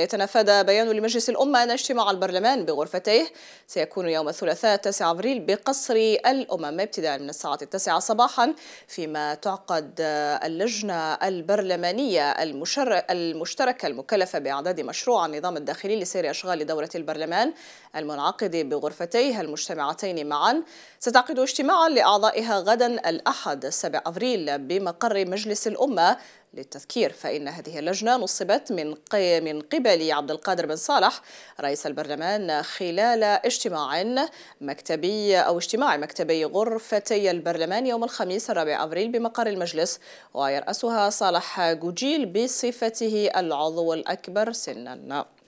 يتنفذ بيان لمجلس الأمة أن اجتماع البرلمان بغرفتيه سيكون يوم الثلاثاء 9 أبريل بقصر الأمم ابتداء من الساعة التاسعة صباحا فيما تعقد اللجنة البرلمانية المشتركة المكلفة بإعداد مشروع النظام الداخلي لسير أشغال دورة البرلمان المنعقد بغرفتيه المجتمعتين معا ستعقد اجتماعا لأعضائها غدا الأحد 7 أبريل بمقر مجلس الأمة للتذكير فإن هذه اللجنة نصبت من من قبل عبد القادر بن صالح رئيس البرلمان خلال اجتماع مكتبي أو اجتماع مكتبي غرفتي البرلمان يوم الخميس الرابع أبريل بمقر المجلس ويرأسها صالح جوجيل بصفته العضو الأكبر سنا